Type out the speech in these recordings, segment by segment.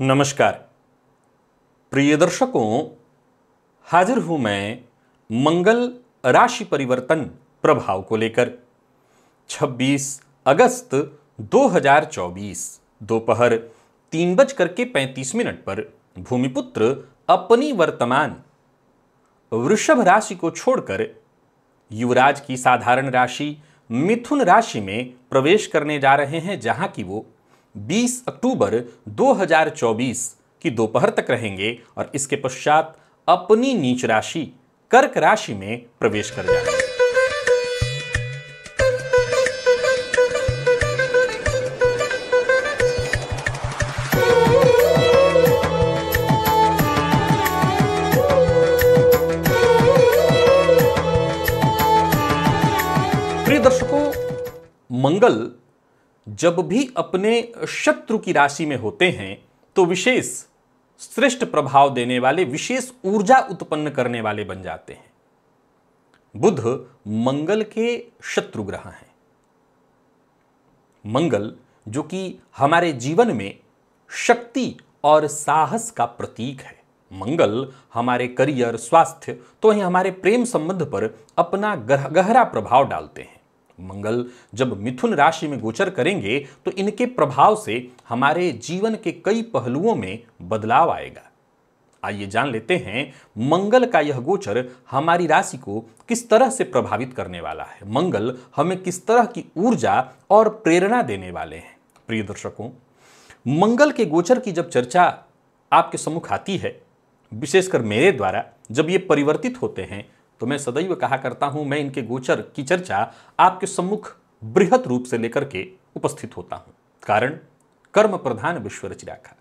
नमस्कार प्रिय दर्शकों हाजिर हूं मैं मंगल राशि परिवर्तन प्रभाव को लेकर 26 अगस्त 2024 दोपहर तीन बज करके पैंतीस मिनट पर भूमिपुत्र अपनी वर्तमान वृषभ राशि को छोड़कर युवराज की साधारण राशि मिथुन राशि में प्रवेश करने जा रहे हैं जहां की वो 20 अक्टूबर 2024 की दोपहर तक रहेंगे और इसके पश्चात अपनी नीच राशि कर्क राशि में प्रवेश कर जाएंगे प्रिय दर्शकों मंगल जब भी अपने शत्रु की राशि में होते हैं तो विशेष श्रेष्ठ प्रभाव देने वाले विशेष ऊर्जा उत्पन्न करने वाले बन जाते हैं बुध मंगल के शत्रु ग्रह हैं मंगल जो कि हमारे जीवन में शक्ति और साहस का प्रतीक है मंगल हमारे करियर स्वास्थ्य तो ही हमारे प्रेम संबंध पर अपना गह, गहरा प्रभाव डालते हैं मंगल जब मिथुन राशि में गोचर करेंगे तो इनके प्रभाव से हमारे जीवन के कई पहलुओं में बदलाव आएगा आइए जान लेते हैं मंगल का यह गोचर हमारी राशि को किस तरह से प्रभावित करने वाला है मंगल हमें किस तरह की ऊर्जा और प्रेरणा देने वाले हैं प्रिय दर्शकों मंगल के गोचर की जब चर्चा आपके सम्मुख आती है विशेषकर मेरे द्वारा जब ये परिवर्तित होते हैं तो मैं सदैव कहा करता हूं मैं इनके गोचर की चर्चा आपके सम्मुख बृहत रूप से लेकर के उपस्थित होता हूं कारण कर्म प्रधान विश्व रचनाखा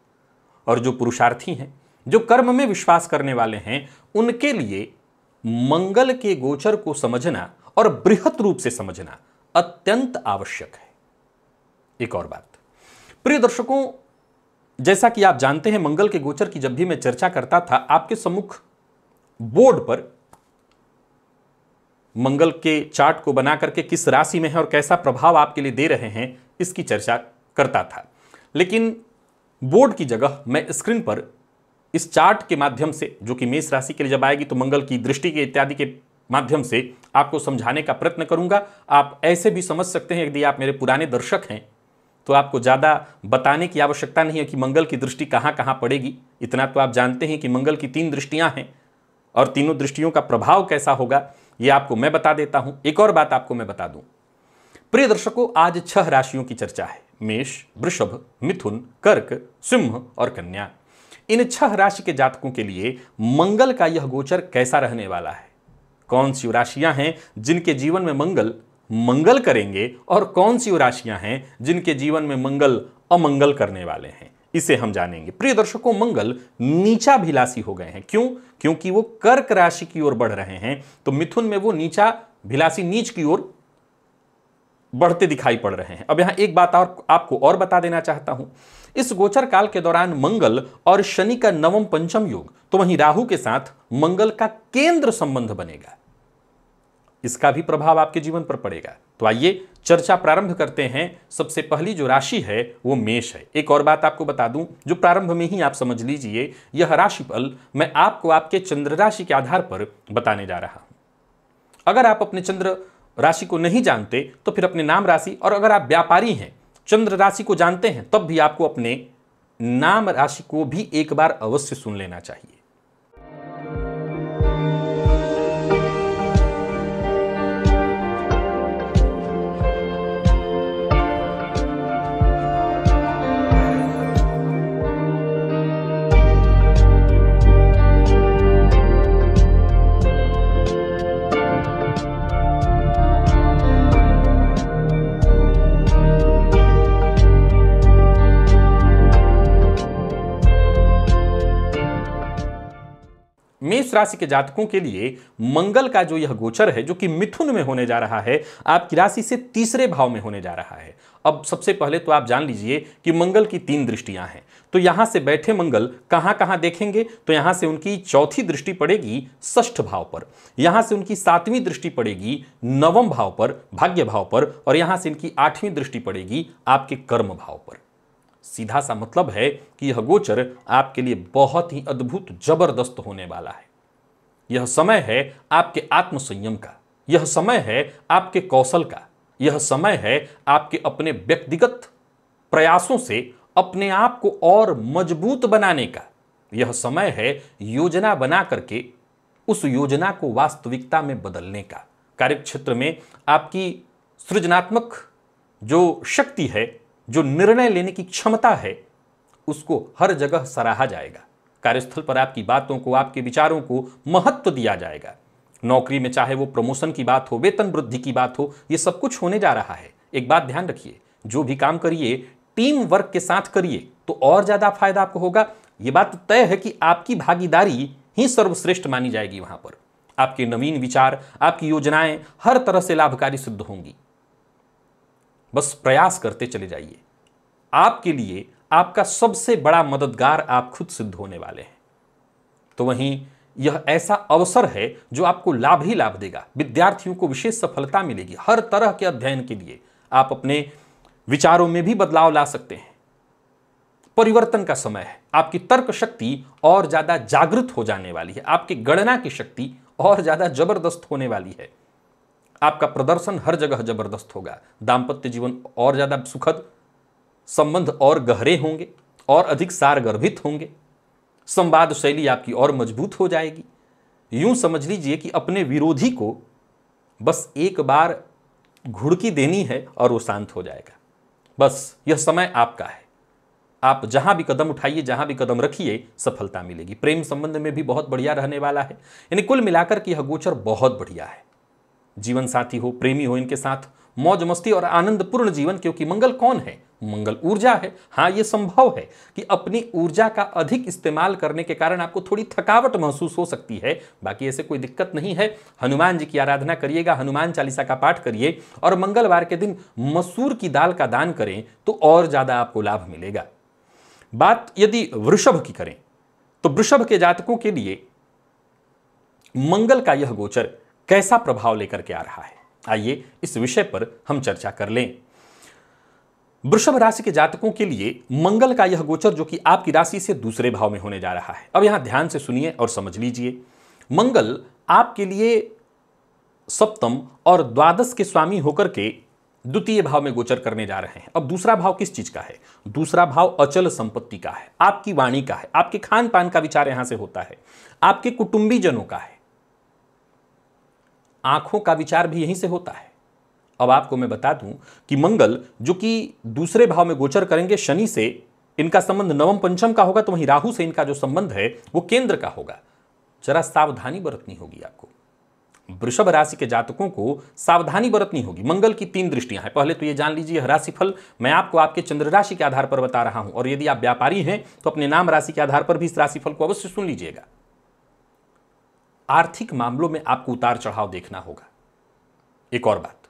और जो पुरुषार्थी हैं जो कर्म में विश्वास करने वाले हैं उनके लिए मंगल के गोचर को समझना और बृहत रूप से समझना अत्यंत आवश्यक है एक और बात प्रिय दर्शकों जैसा कि आप जानते हैं मंगल के गोचर की जब भी मैं चर्चा करता था आपके सम्मुख बोर्ड पर मंगल के चार्ट को बना करके किस राशि में है और कैसा प्रभाव आपके लिए दे रहे हैं इसकी चर्चा करता था लेकिन बोर्ड की जगह मैं स्क्रीन पर इस चार्ट के माध्यम से जो कि मेष राशि के लिए जब आएगी तो मंगल की दृष्टि के इत्यादि के माध्यम से आपको समझाने का प्रयत्न करूंगा आप ऐसे भी समझ सकते हैं यदि आप मेरे पुराने दर्शक हैं तो आपको ज़्यादा बताने की आवश्यकता नहीं है कि मंगल की दृष्टि कहाँ कहाँ पड़ेगी इतना तो आप जानते हैं कि मंगल की तीन दृष्टियाँ हैं और तीनों दृष्टियों का प्रभाव कैसा होगा ये आपको मैं बता देता हूं एक और बात आपको मैं बता दूं प्रिय दर्शकों आज छह राशियों की चर्चा है मेष वृषभ मिथुन कर्क सिंह और कन्या इन छह राशि के जातकों के लिए मंगल का यह गोचर कैसा रहने वाला है कौन सी राशियां हैं जिनके जीवन में मंगल मंगल करेंगे और कौन सी राशियां हैं जिनके जीवन में मंगल अमंगल करने वाले हैं इसे हम जानेंगे प्रिय दर्शकों मंगल नीचा भिलासी हो गए हैं क्यों क्योंकि वो कर्क राशि की ओर बढ़ रहे हैं तो मिथुन में वो नीचा भिलासी नीच की ओर बढ़ते दिखाई पड़ रहे हैं अब यहां एक बात और आपको और बता देना चाहता हूं इस गोचर काल के दौरान मंगल और शनि का नवम पंचम योग तो वहीं राहु के साथ मंगल का केंद्र संबंध बनेगा इसका भी प्रभाव आपके जीवन पर पड़ेगा तो आइए चर्चा प्रारंभ करते हैं सबसे पहली जो राशि है वो मेष है एक और बात आपको बता दूं जो प्रारंभ में ही आप समझ लीजिए यह राशिफल मैं आपको आपके चंद्र राशि के आधार पर बताने जा रहा हूं अगर आप अपने चंद्र राशि को नहीं जानते तो फिर अपने नाम राशि और अगर आप व्यापारी हैं चंद्र राशि को जानते हैं तब भी आपको अपने नाम राशि को भी एक बार अवश्य सुन लेना चाहिए राशि के जातकों के लिए मंगल का जो यह गोचर है जो कि मिथुन में होने जा रहा है आपकी राशि से तीसरे भाव में होने जा रहा है अब सबसे पहले तो आप जान लीजिए कि मंगल की तीन दृष्टियां हैं तो यहां से बैठे मंगल कहां कहां देखेंगे तो यहां से उनकी चौथी दृष्टि पड़ेगी ष्ठ भाव पर यहां से उनकी सातवीं दृष्टि पड़ेगी नवम भाव पर भाग्य भाव पर और यहां से इनकी आठवीं दृष्टि पड़ेगी आपके कर्म भाव पर सीधा सा मतलब है कि यह गोचर आपके लिए बहुत ही अद्भुत जबरदस्त होने वाला है यह समय है आपके आत्मसंयम का यह समय है आपके कौशल का यह समय है आपके अपने व्यक्तिगत प्रयासों से अपने आप को और मजबूत बनाने का यह समय है योजना बना करके उस योजना को वास्तविकता में बदलने का कार्यक्षेत्र में आपकी सृजनात्मक जो शक्ति है जो निर्णय लेने की क्षमता है उसको हर जगह सराहा जाएगा कार्यस्थल पर आपकी बातों को आपके विचारों को महत्व दिया जाएगा नौकरी में चाहे वो प्रमोशन की बात हो वेतन वृद्धि की बात हो ये सब कुछ होने जा रहा है एक बात ध्यान रखिए जो भी काम करिए टीम वर्क के साथ करिए तो और ज़्यादा फायदा आपको होगा ये बात तो तय है कि आपकी भागीदारी ही सर्वश्रेष्ठ मानी जाएगी वहां पर आपके नवीन विचार आपकी योजनाएं हर तरह से लाभकारी सिद्ध होंगी बस प्रयास करते चले जाइए आपके लिए आपका सबसे बड़ा मददगार आप खुद सिद्ध होने वाले हैं तो वहीं यह ऐसा अवसर है जो आपको लाभ ही लाभ देगा विद्यार्थियों को विशेष सफलता मिलेगी हर तरह के अध्ययन के लिए आप अपने विचारों में भी बदलाव ला सकते हैं परिवर्तन का समय है आपकी तर्क शक्ति और ज़्यादा जागृत हो जाने वाली है आपकी गणना की शक्ति और ज़्यादा जबरदस्त होने वाली है आपका प्रदर्शन हर जगह जबरदस्त होगा दाम्पत्य जीवन और ज़्यादा सुखद संबंध और गहरे होंगे और अधिक सारगर्भित होंगे संवाद शैली आपकी और मजबूत हो जाएगी यूं समझ लीजिए कि अपने विरोधी को बस एक बार घुड़की देनी है और वो शांत हो जाएगा बस यह समय आपका है आप जहां भी कदम उठाइए जहां भी कदम रखिए सफलता मिलेगी प्रेम संबंध में भी बहुत बढ़िया रहने वाला है यानी कुल मिलाकर कि यह गोचर बहुत बढ़िया है जीवन साथी हो प्रेमी हो इनके साथ मौज मस्ती और आनंदपूर्ण जीवन क्योंकि मंगल कौन है मंगल ऊर्जा है हाँ ये संभव है कि अपनी ऊर्जा का अधिक इस्तेमाल करने के कारण आपको थोड़ी थकावट महसूस हो सकती है बाकी ऐसे कोई दिक्कत नहीं है हनुमान जी की आराधना करिएगा हनुमान चालीसा का पाठ करिए और मंगलवार के दिन मसूर की दाल का दान करें तो और ज़्यादा आपको लाभ मिलेगा बात यदि वृषभ की करें तो वृषभ के जातकों के लिए मंगल का यह गोचर कैसा प्रभाव लेकर के आ रहा है आइए इस विषय पर हम चर्चा कर लें वृषभ राशि के जातकों के लिए मंगल का यह गोचर जो कि आपकी राशि से दूसरे भाव में होने जा रहा है अब यहां ध्यान से सुनिए और समझ लीजिए मंगल आपके लिए सप्तम और द्वादश के स्वामी होकर के द्वितीय भाव में गोचर करने जा रहे हैं अब दूसरा भाव किस चीज का है दूसरा भाव अचल संपत्ति का है आपकी वाणी का है आपके खान पान का विचार यहां से होता है आपके कुटुंबीजनों का है आंखों का विचार भी यहीं से होता है अब आपको मैं बता दूं कि मंगल जो कि दूसरे भाव में गोचर करेंगे शनि से इनका संबंध नवम पंचम का होगा तो वहीं राहु से इनका जो संबंध है वो केंद्र का होगा जरा सावधानी बरतनी होगी आपको वृषभ राशि के जातकों को सावधानी बरतनी होगी मंगल की तीन दृष्टियां हैं पहले तो ये जान लीजिए राशिफल मैं आपको आपके चंद्र राशि के आधार पर बता रहा हूं और यदि आप व्यापारी हैं तो अपने नाम राशि के आधार पर भी इस राशिफल को अवश्य सुन लीजिएगा आर्थिक मामलों में आपको उतार चढ़ाव देखना होगा एक और बात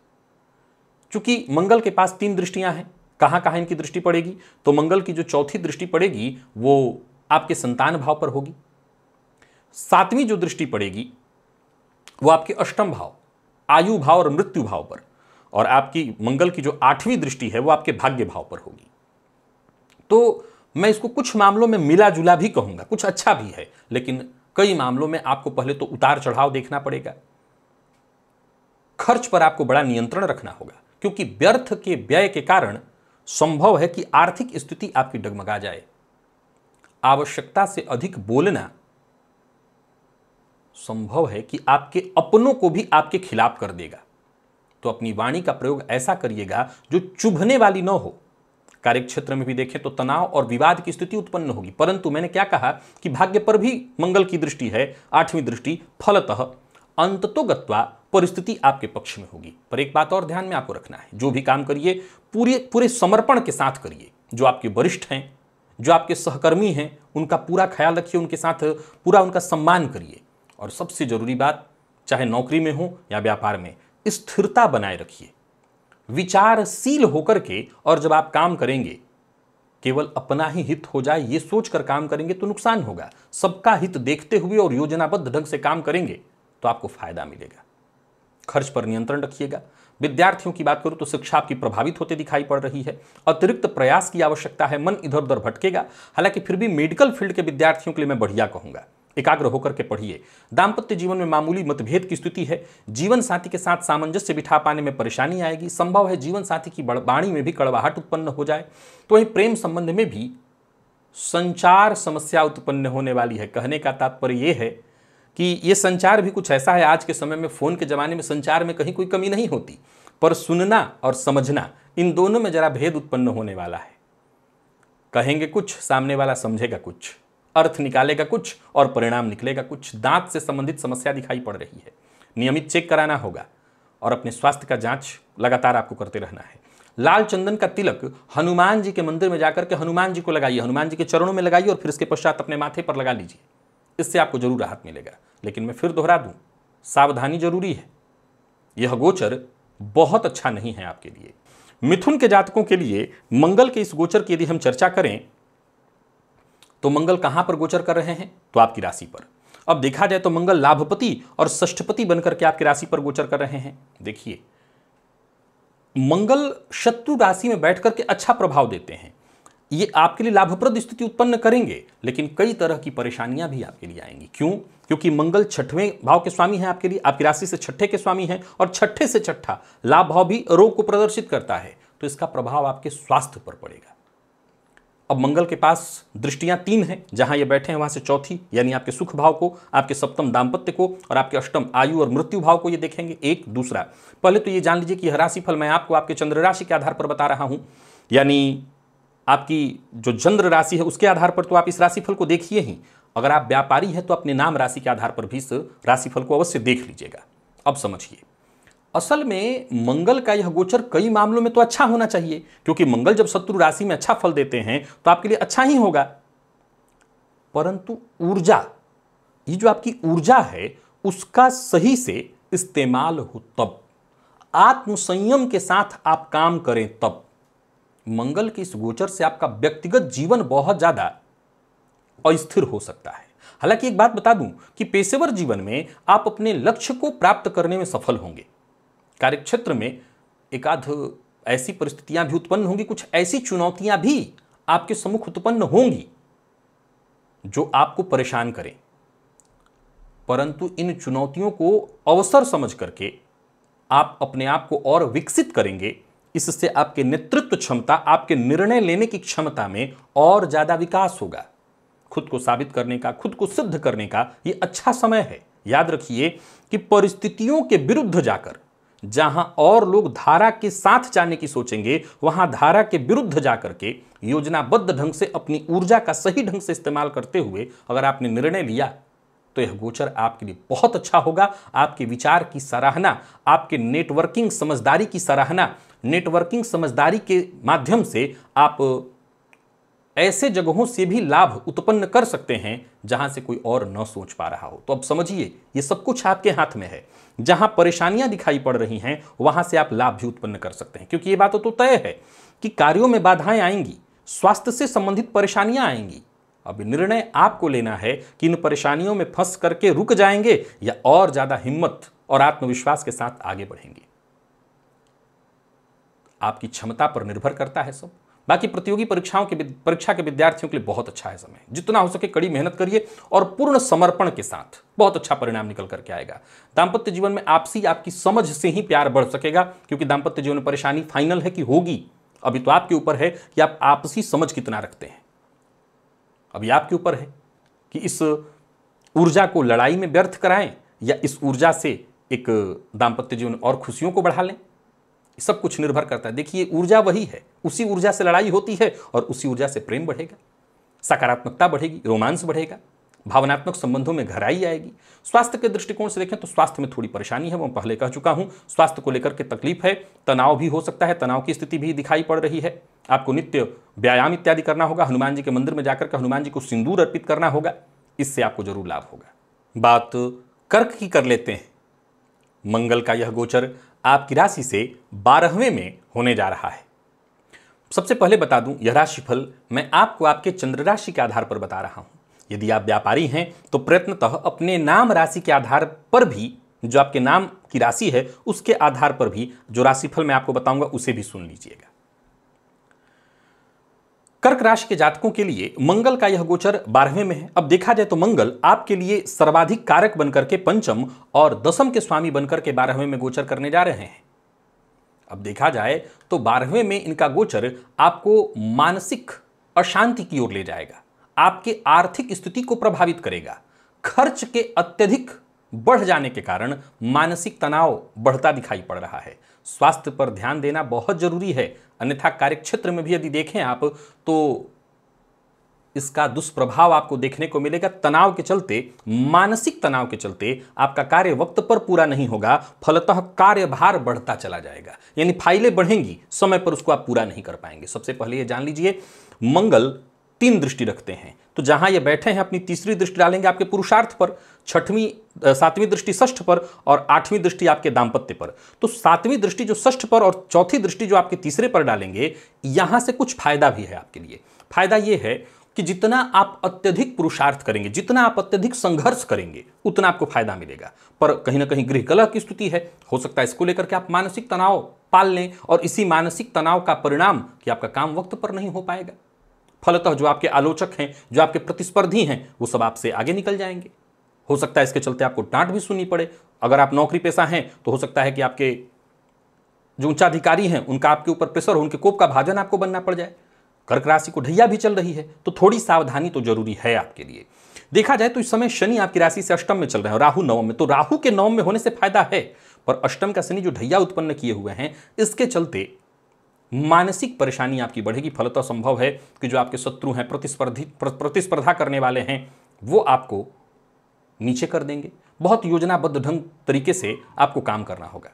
चूंकि मंगल के पास तीन दृष्टियां हैं कहाँ कहाँ इनकी दृष्टि पड़ेगी तो मंगल की जो चौथी दृष्टि पड़ेगी वो आपके संतान भाव पर होगी सातवीं जो दृष्टि पड़ेगी वो आपके अष्टम भाव आयु भाव और मृत्यु भाव पर और आपकी मंगल की जो आठवीं दृष्टि है वो आपके भाग्य भाव पर होगी तो मैं इसको कुछ मामलों में मिला जुला भी कहूंगा कुछ अच्छा भी है लेकिन कई मामलों में आपको पहले तो उतार चढ़ाव देखना पड़ेगा खर्च पर आपको बड़ा नियंत्रण रखना होगा क्योंकि व्यर्थ के व्यय के कारण संभव है कि आर्थिक स्थिति आपकी डगमगा जाए आवश्यकता से अधिक बोलना संभव है कि आपके अपनों को भी आपके खिलाफ कर देगा तो अपनी वाणी का प्रयोग ऐसा करिएगा जो चुभने वाली न हो कार्यक्षेत्र में भी देखें तो तनाव और विवाद की स्थिति उत्पन्न होगी परंतु मैंने क्या कहा कि भाग्य पर भी मंगल की दृष्टि है आठवीं दृष्टि फलतः गत्वा परिस्थिति आपके पक्ष में होगी पर एक बात और ध्यान में आपको रखना है जो भी काम करिए पूरे पूरे समर्पण के साथ करिए जो आपके वरिष्ठ हैं जो आपके सहकर्मी हैं उनका पूरा ख्याल रखिए उनके साथ पूरा उनका सम्मान करिए और सबसे जरूरी बात चाहे नौकरी में हो या व्यापार में स्थिरता बनाए रखिए विचारशील होकर के और जब आप काम करेंगे केवल अपना ही हित हो जाए ये सोचकर काम करेंगे तो नुकसान होगा सबका हित देखते हुए और योजनाबद्ध ढंग से काम करेंगे तो आपको फायदा मिलेगा खर्च पर नियंत्रण रखिएगा विद्यार्थियों की बात करूं तो शिक्षा आपकी प्रभावित होते दिखाई पड़ रही है अतिरिक्त प्रयास की आवश्यकता है मन इधर उधर भटकेगा हालांकि फिर भी मेडिकल फील्ड के विद्यार्थियों के लिए मैं बढ़िया कहूंगा एकाग्र होकर के पढ़िए दाम्पत्य जीवन में मामूली मतभेद की स्थिति है जीवन साथी के साथ सामंजस्य बिठा पाने में परेशानी आएगी संभव है जीवन साथी की वाणी में भी कड़वाहट उत्पन्न हो जाए तो वहीं प्रेम संबंध में भी संचार समस्या उत्पन्न होने वाली है कहने का तात्पर्य यह है कि ये संचार भी कुछ ऐसा है आज के समय में फ़ोन के ज़माने में संचार में कहीं कोई कमी नहीं होती पर सुनना और समझना इन दोनों में ज़रा भेद उत्पन्न होने वाला है कहेंगे कुछ सामने वाला समझेगा कुछ अर्थ निकालेगा कुछ और परिणाम निकलेगा कुछ दांत से संबंधित समस्या दिखाई पड़ रही है नियमित चेक कराना होगा और अपने स्वास्थ्य का जांच लगातार आपको करते रहना है लाल चंदन का तिलक हनुमान जी के मंदिर में जाकर के हनुमान जी को लगाइए हनुमान जी के चरणों में लगाइए और फिर इसके पश्चात अपने माथे पर लगा लीजिए इससे आपको जरूर राहत मिलेगा लेकिन मैं फिर दोहरा दूं सावधानी जरूरी है यह गोचर बहुत अच्छा नहीं है आपके लिए मिथुन के जातकों के लिए मंगल के इस गोचर की यदि हम चर्चा करें तो मंगल कहां पर गोचर कर रहे हैं तो आपकी राशि पर अब देखा जाए तो मंगल लाभपति और ष्ठपति बनकर के आपकी राशि पर गोचर कर रहे हैं देखिए मंगल शत्रु राशि में बैठ करके अच्छा प्रभाव देते हैं ये आपके लिए लाभप्रद स्थिति उत्पन्न करेंगे लेकिन कई तरह की परेशानियां भी आपके लिए आएंगी क्यों क्योंकि मंगल छठवें भाव के स्वामी हैं आपके लिए आपकी राशि से छठे के स्वामी हैं और छठे से छठा लाभ भाव भी रोग को प्रदर्शित करता है तो इसका प्रभाव आपके स्वास्थ्य पर पड़ेगा अब मंगल के पास दृष्टियां तीन हैं जहां ये बैठे हैं वहां से चौथी यानी आपके सुख भाव को आपके सप्तम दाम्पत्य को और आपके अष्टम आयु और मृत्यु भाव को ये देखेंगे एक दूसरा पहले तो ये जान लीजिए कि यह राशिफल मैं आपको आपके चंद्र राशि के आधार पर बता रहा हूं यानी आपकी जो चंद्र राशि है उसके आधार पर तो आप इस राशिफल को देखिए ही अगर आप व्यापारी हैं तो अपने नाम राशि के आधार पर भी इस राशिफल को अवश्य देख लीजिएगा अब समझिए असल में मंगल का यह गोचर कई मामलों में तो अच्छा होना चाहिए क्योंकि मंगल जब शत्रु राशि में अच्छा फल देते हैं तो आपके लिए अच्छा ही होगा परंतु ऊर्जा ये जो आपकी ऊर्जा है उसका सही से इस्तेमाल हो तब आत्मसंयम के साथ आप काम करें तब मंगल के इस गोचर से आपका व्यक्तिगत जीवन बहुत ज़्यादा अस्थिर हो सकता है हालांकि एक बात बता दूं कि पेशेवर जीवन में आप अपने लक्ष्य को प्राप्त करने में सफल होंगे कार्यक्षेत्र में एक आध ऐसी परिस्थितियां भी उत्पन्न होंगी कुछ ऐसी चुनौतियां भी आपके सम्मुख उत्पन्न होंगी जो आपको परेशान करें परंतु इन चुनौतियों को अवसर समझ करके आप अपने आप को और विकसित करेंगे इससे आपके नेतृत्व क्षमता आपके निर्णय लेने की क्षमता में और ज़्यादा विकास होगा खुद को साबित करने का खुद को सिद्ध करने का ये अच्छा समय है याद रखिए कि परिस्थितियों के विरुद्ध जाकर जहां और लोग धारा के साथ जाने की सोचेंगे वहां धारा के विरुद्ध जाकर के योजनाबद्ध ढंग से अपनी ऊर्जा का सही ढंग से इस्तेमाल करते हुए अगर आपने निर्णय लिया तो यह गोचर आपके लिए बहुत अच्छा होगा आपके विचार की सराहना आपके नेटवर्किंग समझदारी की सराहना नेटवर्किंग समझदारी के माध्यम से आप ऐसे जगहों से भी लाभ उत्पन्न कर सकते हैं जहां से कोई और न सोच पा रहा हो तो अब समझिए ये सब कुछ आपके हाथ में है जहां परेशानियां दिखाई पड़ रही हैं वहां से आप लाभ भी उत्पन्न कर सकते हैं क्योंकि ये बात तो तय है कि कार्यों में बाधाएं आएंगी स्वास्थ्य से संबंधित परेशानियां आएंगी अब निर्णय आपको लेना है कि इन परेशानियों में फंस करके रुक जाएंगे या और ज़्यादा हिम्मत और आत्मविश्वास के साथ आगे बढ़ेंगे आपकी क्षमता पर निर्भर करता है सब बाकी प्रतियोगी परीक्षाओं के परीक्षा के विद्यार्थियों के लिए बहुत अच्छा है समय जितना हो सके कड़ी मेहनत करिए और पूर्ण समर्पण के साथ बहुत अच्छा परिणाम निकल करके आएगा दाम्पत्य जीवन में आपसी आपकी समझ से ही प्यार बढ़ सकेगा क्योंकि दाम्पत्य जीवन में परेशानी फाइनल है कि होगी अभी तो आपके ऊपर है कि आप आपसी समझ कितना रखते हैं अभी आपके ऊपर है कि इस ऊर्जा को लड़ाई में व्यर्थ कराएं या इस ऊर्जा से एक दाम्पत्य जीवन और खुशियों को बढ़ा लें सब कुछ निर्भर करता है देखिए ऊर्जा वही है उसी ऊर्जा से लड़ाई होती है और उसी ऊर्जा से प्रेम बढ़ेगा सकारात्मकता बढ़ेगी रोमांस बढ़ेगा भावनात्मक संबंधों में घराई आएगी स्वास्थ्य के दृष्टिकोण से देखें तो स्वास्थ्य में थोड़ी परेशानी है मैं पहले कह चुका हूं स्वास्थ्य को लेकर के तकलीफ है तनाव भी हो सकता है तनाव की स्थिति भी दिखाई पड़ रही है आपको नित्य व्यायाम इत्यादि करना होगा हनुमान जी के मंदिर में जाकर के हनुमान जी को सिंदूर अर्पित करना होगा इससे आपको जरूर लाभ होगा बात कर्क की कर लेते हैं मंगल का यह गोचर आपकी राशि से बारहवें में होने जा रहा है सबसे पहले बता दूं यह राशिफल मैं आपको आपके चंद्र राशि के आधार पर बता रहा हूं यदि आप व्यापारी हैं तो प्रयत्नतः अपने नाम राशि के आधार पर भी जो आपके नाम की राशि है उसके आधार पर भी जो राशिफल मैं आपको बताऊंगा उसे भी सुन लीजिएगा कर्क राशि के जातकों के लिए मंगल का यह गोचर बारहवें में है अब देखा जाए तो मंगल आपके लिए सर्वाधिक कारक बनकर के पंचम और दसम के स्वामी बनकर के बारहवें में गोचर करने जा रहे हैं अब देखा जाए तो बारहवें में इनका गोचर आपको मानसिक अशांति की ओर ले जाएगा आपके आर्थिक स्थिति को प्रभावित करेगा खर्च के अत्यधिक बढ़ जाने के कारण मानसिक तनाव बढ़ता दिखाई पड़ रहा है स्वास्थ्य पर ध्यान देना बहुत जरूरी है अन्यथा कार्यक्षेत्र में भी यदि देखें आप तो इसका दुष्प्रभाव आपको देखने को मिलेगा तनाव के चलते मानसिक तनाव के चलते आपका कार्य वक्त पर पूरा नहीं होगा फलतः कार्यभार बढ़ता चला जाएगा यानी फाइलें बढ़ेंगी समय पर उसको आप पूरा नहीं कर पाएंगे सबसे पहले ये जान लीजिए मंगल तीन दृष्टि रखते हैं तो जहां ये बैठे हैं अपनी तीसरी दृष्टि डालेंगे आपके पुरुषार्थ पर छठवीं सातवीं दृष्टि षष्ठ पर और आठवीं दृष्टि आपके दाम्पत्य पर तो सातवीं दृष्टि जो षष्ठ पर और चौथी दृष्टि जो आपके तीसरे पर डालेंगे यहां से कुछ फायदा भी है आपके लिए फायदा यह है कि जितना आप अत्यधिक पुरुषार्थ करेंगे जितना आप अत्यधिक संघर्ष करेंगे उतना आपको फायदा मिलेगा पर कहीं ना कहीं गृह कलह की स्थिति है हो सकता है इसको लेकर के आप मानसिक तनाव पाल लें और इसी मानसिक तनाव का परिणाम कि आपका काम वक्त पर नहीं हो पाएगा फलतः जो आपके आलोचक हैं जो आपके प्रतिस्पर्धी हैं वो सब आपसे आगे निकल जाएंगे हो सकता है इसके चलते आपको डांट भी सुननी पड़े अगर आप नौकरी पेशा हैं तो हो सकता है कि आपके जो उच्चाधिकारी हैं उनका आपके ऊपर प्रेशर हो उनके कोप का भाजन आपको बनना पड़ जाए कर्क राशि को ढैया भी चल रही है तो थोड़ी सावधानी तो जरूरी है आपके लिए देखा जाए तो इस समय शनि आपकी राशि से अष्टम में चल रहे हैं राहु नवम में तो राहु के नवम में होने से फायदा है पर अष्टम का शनि जो ढैया उत्पन्न किए हुए हैं इसके चलते मानसिक परेशानी आपकी बढ़ेगी फलतः संभव है कि जो आपके शत्रु हैं प्रतिस्पर्धी प्रतिस्पर्धा करने वाले हैं वो आपको नीचे कर देंगे बहुत योजनाबद्ध ढंग तरीके से आपको काम करना होगा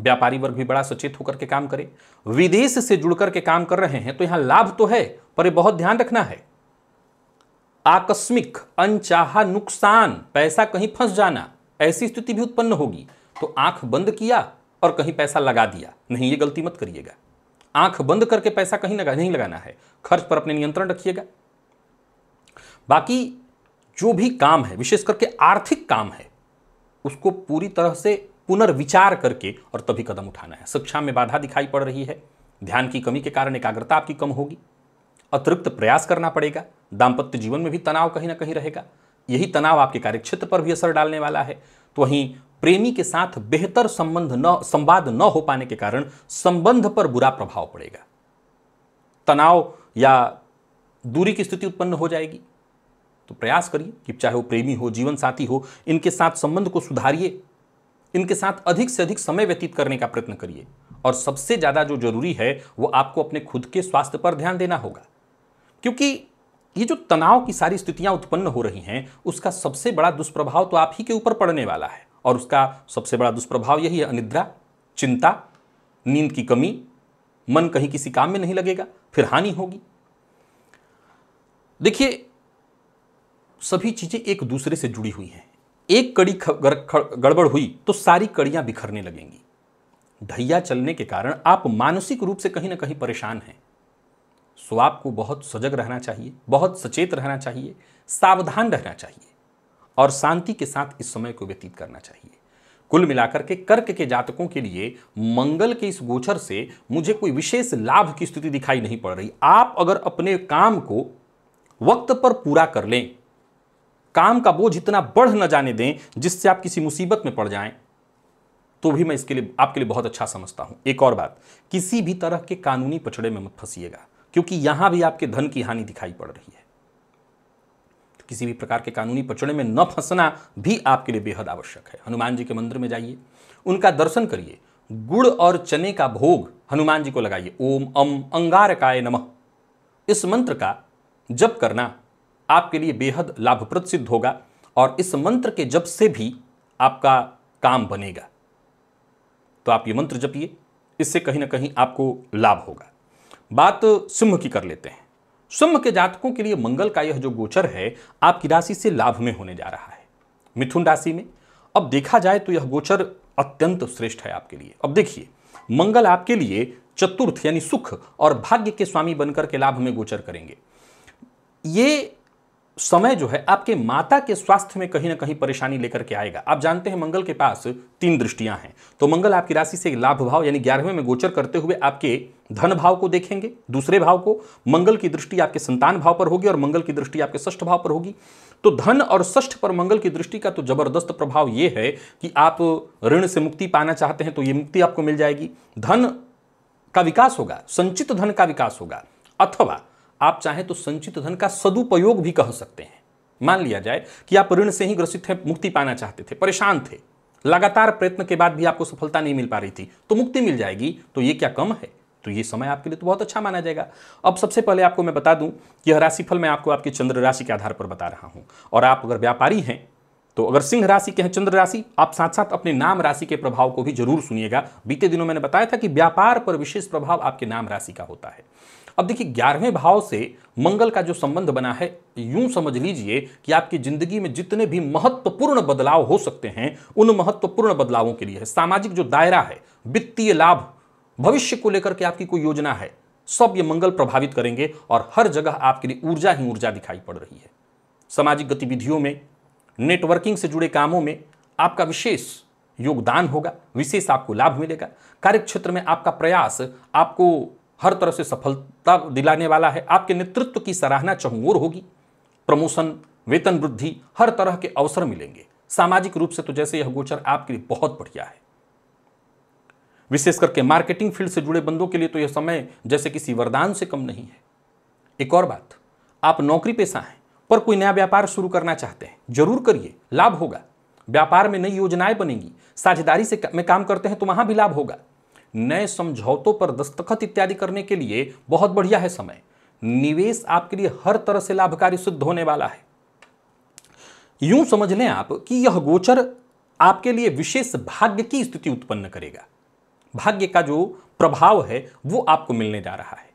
व्यापारी वर्ग भी बड़ा सचेत होकर के काम करे विदेश से जुड़ करके काम कर रहे हैं तो यहां लाभ तो है पर ये बहुत ध्यान रखना है आकस्मिक अनचाहा नुकसान पैसा कहीं फंस जाना ऐसी स्थिति भी उत्पन्न होगी तो आंख बंद किया और कहीं पैसा लगा दिया नहीं ये गलती मत करिएगा आंख बंद करके पैसा कहीं लगा नहीं लगाना है खर्च पर अपने नियंत्रण रखिएगा बाकी जो भी काम है विशेष करके आर्थिक काम है उसको पूरी तरह से पुनर्विचार करके और तभी कदम उठाना है शिक्षा में बाधा दिखाई पड़ रही है ध्यान की कमी के कारण एकाग्रता आपकी कम होगी अतिरिक्त प्रयास करना पड़ेगा दाम्पत्य जीवन में भी तनाव कहीं ना कहीं रहेगा यही तनाव आपके कार्यक्षेत्र पर भी असर डालने वाला है तो वहीं प्रेमी के साथ बेहतर संबंध न संवाद न हो पाने के कारण संबंध पर बुरा प्रभाव पड़ेगा तनाव या दूरी की स्थिति उत्पन्न हो जाएगी तो प्रयास करिए कि चाहे वो प्रेमी हो जीवन साथी हो इनके साथ संबंध को सुधारिए इनके साथ अधिक से अधिक समय व्यतीत करने का प्रयत्न करिए और सबसे ज़्यादा जो जरूरी है वो आपको अपने खुद के स्वास्थ्य पर ध्यान देना होगा क्योंकि ये जो तनाव की सारी स्थितियां उत्पन्न हो रही हैं उसका सबसे बड़ा दुष्प्रभाव तो आप ही के ऊपर पड़ने वाला है और उसका सबसे बड़ा दुष्प्रभाव यही है अनिद्रा चिंता नींद की कमी मन कहीं किसी काम में नहीं लगेगा फिर हानि होगी देखिए सभी चीज़ें एक दूसरे से जुड़ी हुई हैं एक कड़ी गड़बड़ हुई तो सारी कड़ियां बिखरने लगेंगी ढैया चलने के कारण आप मानसिक रूप से कहीं ना कहीं परेशान हैं सो आपको बहुत सजग रहना चाहिए बहुत सचेत रहना चाहिए सावधान रहना चाहिए और शांति के साथ इस समय को व्यतीत करना चाहिए कुल मिलाकर के कर्क के जातकों के लिए मंगल के इस गोचर से मुझे कोई विशेष लाभ की स्थिति दिखाई नहीं पड़ रही आप अगर अपने काम को वक्त पर पूरा कर लें काम का बोझ इतना बढ़ न जाने दें जिससे आप किसी मुसीबत में पड़ जाएं तो भी मैं इसके लिए आपके लिए बहुत अच्छा समझता हूं एक और बात किसी भी तरह के कानूनी पचड़े में मत फंसीएगा क्योंकि यहां भी आपके धन की हानि दिखाई पड़ रही है तो किसी भी प्रकार के कानूनी पचड़े में न फंसना भी आपके लिए बेहद आवश्यक है हनुमान जी के मंदिर में जाइए उनका दर्शन करिए गुड़ और चने का भोग हनुमान जी को लगाइए ओम अम अंगार काय नम इस मंत्र का जप करना आपके लिए बेहद लाभप्रद सिद्ध होगा और इस मंत्र के जप से भी आपका काम बनेगा तो आप ये मंत्र जपिए इससे कहीं ना कहीं आपको लाभ होगा बात सिंह की कर लेते हैं सिंह के जातकों के लिए मंगल का यह जो गोचर है आपकी राशि से लाभ में होने जा रहा है मिथुन राशि में अब देखा जाए तो यह गोचर अत्यंत श्रेष्ठ है आपके लिए अब देखिए मंगल आपके लिए चतुर्थ यानी सुख और भाग्य के स्वामी बनकर के लाभ में गोचर करेंगे ये समय जो है आपके माता के स्वास्थ्य में कहीं ना कहीं परेशानी लेकर के आएगा आप जानते हैं मंगल के पास तीन दृष्टियां हैं तो मंगल आपकी राशि से लाभ भाव यानी ग्यारहवें में गोचर करते हुए आपके धन भाव को देखेंगे दूसरे भाव को मंगल की दृष्टि आपके संतान भाव पर होगी और मंगल की दृष्टि आपके ष्ठ भाव पर होगी तो धन और ष्ठ पर मंगल की दृष्टि का तो जबरदस्त प्रभाव यह है कि आप ऋण से मुक्ति पाना चाहते हैं तो ये मुक्ति आपको मिल जाएगी धन का विकास होगा संचित धन का विकास होगा अथवा आप चाहें तो संचित धन का सदुपयोग भी कह सकते हैं मान लिया जाए कि आप ऋण से ही ग्रसित थे मुक्ति पाना चाहते थे परेशान थे लगातार प्रयत्न के बाद भी आपको सफलता नहीं मिल पा रही थी तो मुक्ति मिल जाएगी तो ये क्या कम है तो ये समय आपके लिए तो बहुत अच्छा माना जाएगा अब सबसे पहले आपको मैं बता दूं कि यह राशिफल मैं आपको आपकी चंद्र राशि के आधार पर बता रहा हूं और आप अगर व्यापारी हैं तो अगर सिंह राशि के हैं चंद्र राशि आप साथ साथ अपने नाम राशि के प्रभाव को भी जरूर सुनिएगा बीते दिनों मैंने बताया था कि व्यापार पर विशेष प्रभाव आपके नाम राशि का होता है अब देखिए ग्यारहवें भाव से मंगल का जो संबंध बना है यूं समझ लीजिए कि आपकी जिंदगी में जितने भी महत्वपूर्ण बदलाव हो सकते हैं उन महत्वपूर्ण बदलावों के लिए है सामाजिक जो दायरा है वित्तीय लाभ भविष्य को लेकर के आपकी कोई योजना है सब ये मंगल प्रभावित करेंगे और हर जगह आपके लिए ऊर्जा ही ऊर्जा दिखाई पड़ रही है सामाजिक गतिविधियों में नेटवर्किंग से जुड़े कामों में आपका विशेष योगदान होगा विशेष आपको लाभ मिलेगा कार्य क्षेत्र में आपका प्रयास आपको हर तरह से सफलता दिलाने वाला है आपके नेतृत्व की सराहना चहुंगोर होगी प्रमोशन वेतन वृद्धि हर तरह के अवसर मिलेंगे सामाजिक रूप से तो जैसे यह गोचर आपके लिए बहुत बढ़िया है विशेष करके मार्केटिंग फील्ड से जुड़े बंदों के लिए तो यह समय जैसे किसी वरदान से कम नहीं है एक और बात आप नौकरी पेशा हैं पर कोई नया व्यापार शुरू करना चाहते हैं जरूर करिए लाभ होगा व्यापार में नई योजनाएं बनेंगी साझेदारी से में काम करते हैं तो वहां भी लाभ होगा नए समझौतों पर दस्तखत इत्यादि करने के लिए बहुत बढ़िया है समय निवेश आपके लिए हर तरह से लाभकारी सिद्ध होने वाला है यूं समझ लें आप कि यह गोचर आपके लिए विशेष भाग्य की स्थिति उत्पन्न करेगा भाग्य का जो प्रभाव है वो आपको मिलने जा रहा है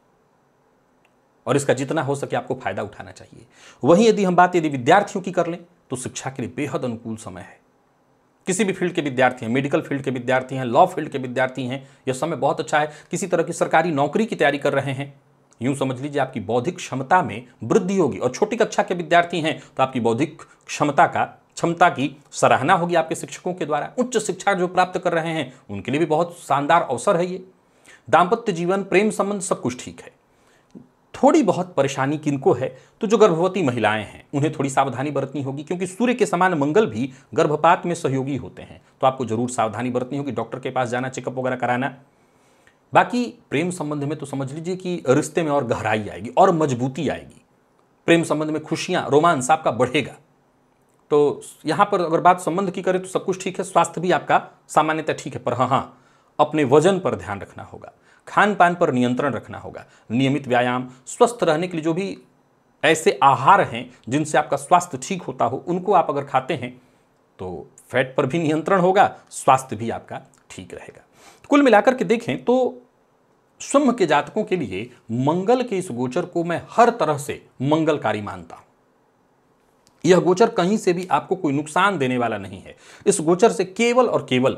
और इसका जितना हो सके आपको फायदा उठाना चाहिए वहीं यदि हम बात यदि विद्यार्थियों की कर लें तो शिक्षा के लिए बेहद अनुकूल समय है किसी भी फील्ड के विद्यार्थी हैं मेडिकल फील्ड के विद्यार्थी हैं लॉ फील्ड के विद्यार्थी हैं यह समय बहुत अच्छा है किसी तरह की सरकारी नौकरी की तैयारी कर रहे हैं यूं समझ लीजिए आपकी बौद्धिक क्षमता में वृद्धि होगी और छोटी कक्षा के विद्यार्थी हैं तो आपकी बौद्धिक क्षमता का क्षमता की सराहना होगी आपके शिक्षकों के द्वारा उच्च शिक्षा जो प्राप्त कर रहे हैं उनके लिए भी बहुत शानदार अवसर है ये दाम्पत्य जीवन प्रेम संबंध सब कुछ ठीक है थोड़ी बहुत परेशानी किनको है तो जो गर्भवती महिलाएं हैं उन्हें थोड़ी सावधानी बरतनी होगी क्योंकि सूर्य के समान मंगल भी गर्भपात में सहयोगी होते हैं तो आपको जरूर सावधानी बरतनी होगी डॉक्टर के पास जाना चेकअप वगैरह कराना बाकी प्रेम संबंध में तो समझ लीजिए कि रिश्ते में और गहराई आएगी और मजबूती आएगी प्रेम संबंध में खुशियां रोमांस आपका बढ़ेगा तो यहां पर अगर बात संबंध की करें तो सब कुछ ठीक है स्वास्थ्य भी आपका सामान्यतः ठीक है पर हाँ हाँ अपने वजन पर ध्यान रखना होगा खान पान पर नियंत्रण रखना होगा नियमित व्यायाम स्वस्थ रहने के लिए जो भी ऐसे आहार हैं जिनसे आपका स्वास्थ्य ठीक होता हो उनको आप अगर खाते हैं तो फैट पर भी नियंत्रण होगा स्वास्थ्य भी आपका ठीक रहेगा कुल मिलाकर के देखें तो स्वम्भ के जातकों के लिए मंगल के इस गोचर को मैं हर तरह से मंगलकारी मानता हूं यह गोचर कहीं से भी आपको कोई नुकसान देने वाला नहीं है इस गोचर से केवल और केवल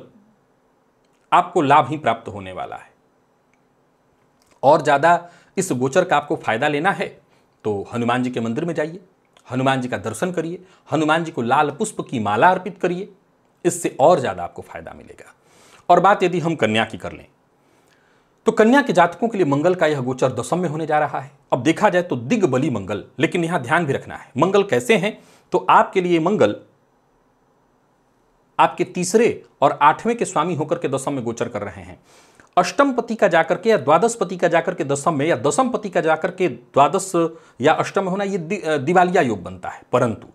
आपको लाभ ही प्राप्त होने वाला है और ज़्यादा इस गोचर का आपको फायदा लेना है तो हनुमान जी के मंदिर में जाइए हनुमान जी का दर्शन करिए हनुमान जी को लाल पुष्प की माला अर्पित करिए इससे और ज़्यादा आपको फायदा मिलेगा और बात यदि हम कन्या की कर लें तो कन्या के जातकों के लिए मंगल का यह गोचर दशम में होने जा रहा है अब देखा जाए तो दिग्बली मंगल लेकिन यहां ध्यान भी रखना है मंगल कैसे हैं तो आपके लिए मंगल आपके तीसरे और आठवें के स्वामी होकर के दशम में गोचर कर रहे हैं अष्टम पति का जाकर के या द्वादश पति का जाकर के दशम में या दशम पति का जाकर के द्वादश या अष्टम होना ये दिवालिया योग बनता है परंतु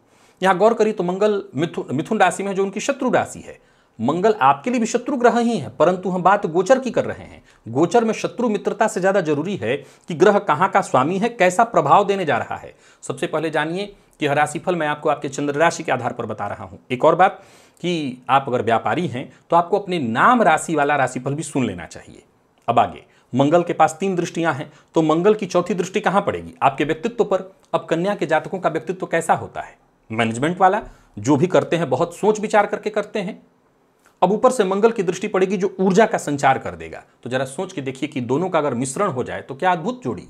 यहाँ गौर करिए तो मंगल मिथुन मिथुन राशि में जो उनकी शत्रु राशि है मंगल आपके लिए भी शत्रु ग्रह ही है परंतु हम बात गोचर की कर रहे हैं गोचर में शत्रु मित्रता से ज़्यादा जरूरी है कि ग्रह कहाँ का स्वामी है कैसा प्रभाव देने जा रहा है सबसे पहले जानिए कि यह राशिफल मैं आपको आपके चंद्र राशि के आधार पर बता रहा हूँ एक और बात कि आप अगर व्यापारी हैं तो आपको अपने नाम राशि वाला राशिफल भी सुन लेना चाहिए अब आगे मंगल के पास तीन दृष्टियां हैं तो मंगल की चौथी दृष्टि कहां पड़ेगी आपके व्यक्तित्व पर अब कन्या के जातकों का व्यक्तित्व कैसा होता है मैनेजमेंट वाला जो भी करते हैं बहुत सोच विचार करके करते हैं अब ऊपर से मंगल की दृष्टि पड़ेगी जो ऊर्जा का संचार कर देगा तो जरा सोच के देखिए कि दोनों का अगर मिश्रण हो जाए तो क्या अद्भुत जोड़ी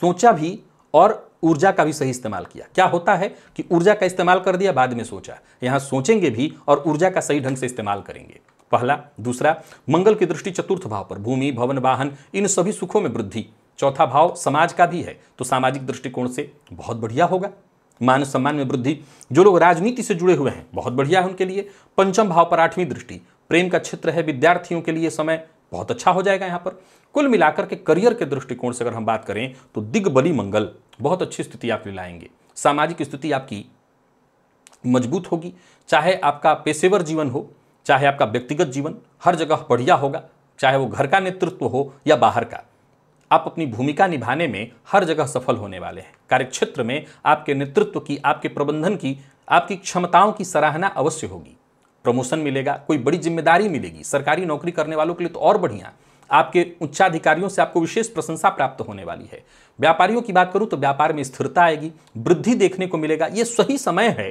सोचा भी और ऊर्जा का भी सही इस्तेमाल किया क्या होता है कि ऊर्जा का इस्तेमाल कर दिया बाद में सोचा यहाँ सोचेंगे भी और ऊर्जा का सही ढंग से इस्तेमाल करेंगे पहला दूसरा मंगल की दृष्टि चतुर्थ भाव पर भूमि भवन वाहन इन सभी सुखों में वृद्धि चौथा भाव समाज का भी है तो सामाजिक दृष्टिकोण से बहुत बढ़िया होगा मान सम्मान में वृद्धि जो लोग राजनीति से जुड़े हुए हैं बहुत बढ़िया है उनके लिए पंचम भाव पर आठवीं दृष्टि प्रेम का क्षेत्र है विद्यार्थियों के लिए समय बहुत अच्छा हो जाएगा यहाँ पर कुल मिलाकर के करियर के दृष्टिकोण से अगर हम बात करें तो दिग्बली मंगल बहुत अच्छी स्थिति आप लाएंगे सामाजिक स्थिति आपकी मजबूत होगी चाहे आपका पेशेवर जीवन हो चाहे आपका व्यक्तिगत जीवन हर जगह बढ़िया होगा चाहे वो घर का नेतृत्व हो या बाहर का आप अपनी भूमिका निभाने में हर जगह सफल होने वाले हैं कार्यक्षेत्र में आपके नेतृत्व की आपके प्रबंधन की आपकी क्षमताओं की सराहना अवश्य होगी प्रमोशन मिलेगा कोई बड़ी जिम्मेदारी मिलेगी सरकारी नौकरी करने वालों के लिए तो और बढ़िया आपके उच्चाधिकारियों से आपको विशेष प्रशंसा प्राप्त होने वाली है व्यापारियों की बात करूं तो व्यापार में स्थिरता आएगी वृद्धि देखने को मिलेगा यह सही समय है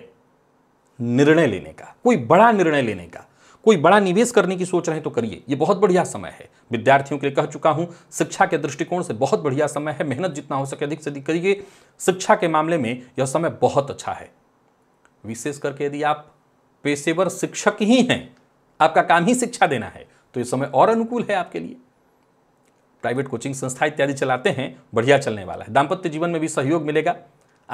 निर्णय लेने का कोई बड़ा निर्णय लेने का कोई बड़ा निवेश करने की सोच रहे हैं तो करिए यह बहुत बढ़िया समय है विद्यार्थियों के लिए कह चुका हूं शिक्षा के दृष्टिकोण से बहुत बढ़िया समय है मेहनत जितना हो सके अधिक से अधिक करिए शिक्षा के मामले में यह समय बहुत अच्छा है विशेष करके यदि आप पेशेवर शिक्षक ही हैं आपका काम ही शिक्षा देना है तो यह समय और अनुकूल है आपके लिए प्राइवेट कोचिंग संस्था इत्यादि चलाते हैं बढ़िया चलने वाला है दाम्पत्य जीवन में भी सहयोग मिलेगा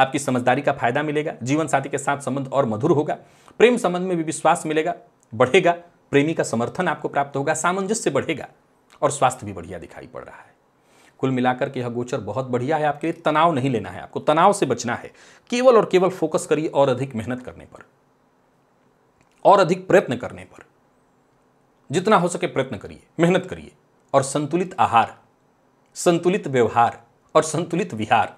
आपकी समझदारी का फायदा मिलेगा जीवन साथी के साथ संबंध और मधुर होगा प्रेम संबंध में भी विश्वास मिलेगा बढ़ेगा प्रेमी का समर्थन आपको प्राप्त होगा सामंजस्य बढ़ेगा और स्वास्थ्य भी बढ़िया दिखाई पड़ रहा है कुल मिलाकर के यह गोचर बहुत बढ़िया है आपके लिए तनाव नहीं लेना है आपको तनाव से बचना है केवल और केवल फोकस करिए और अधिक मेहनत करने पर और अधिक प्रयत्न करने पर जितना हो सके प्रयत्न करिए मेहनत करिए और संतुलित आहार संतुलित व्यवहार और संतुलित विहार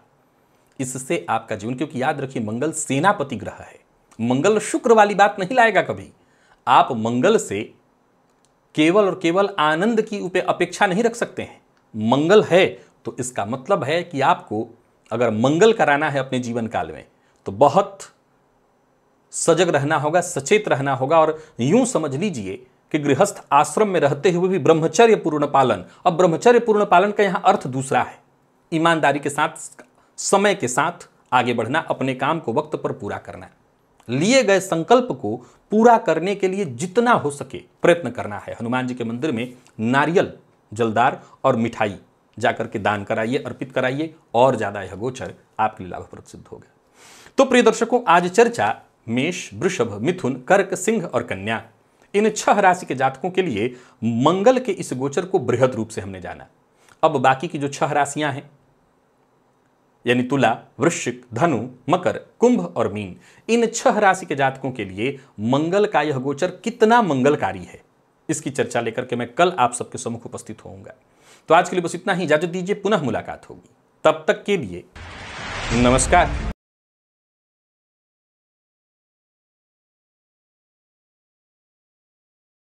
इससे आपका जीवन क्योंकि याद रखिए मंगल सेनापति ग्रह है मंगल शुक्र वाली बात नहीं लाएगा कभी आप मंगल से केवल और केवल आनंद की उपे अपेक्षा नहीं रख सकते हैं मंगल है तो इसका मतलब है कि आपको अगर मंगल कराना है अपने जीवन काल में तो बहुत सजग रहना होगा सचेत रहना होगा और यूं समझ लीजिए कि गृहस्थ आश्रम में रहते हुए भी ब्रह्मचर्य पूर्ण पालन अब ब्रह्मचर्य पूर्ण पालन का यहाँ अर्थ दूसरा है ईमानदारी के साथ समय के साथ आगे बढ़ना अपने काम को वक्त पर पूरा करना लिए गए संकल्प को पूरा करने के लिए जितना हो सके प्रयत्न करना है हनुमान जी के मंदिर में नारियल जलदार और मिठाई जाकर के दान कराइए अर्पित कराइए और ज़्यादा यह गोचर आपके लिए लाभप्रद सिद्ध होगा तो प्रिय दर्शकों आज चर्चा मेष वृषभ मिथुन कर्क सिंह और कन्या इन छह राशि के जातकों के लिए मंगल के इस गोचर को बृहद रूप से हमने जाना अब बाकी की जो छह राशियां हैं यानी तुला वृश्चिक धनु मकर कुंभ और मीन इन छह राशि के जातकों के लिए मंगल का यह गोचर कितना मंगलकारी है इसकी चर्चा लेकर के मैं कल आप सबके सम्मुख उपस्थित होऊंगा तो आज के लिए बस इतना ही इजाजत दीजिए पुनः मुलाकात होगी तब तक के लिए नमस्कार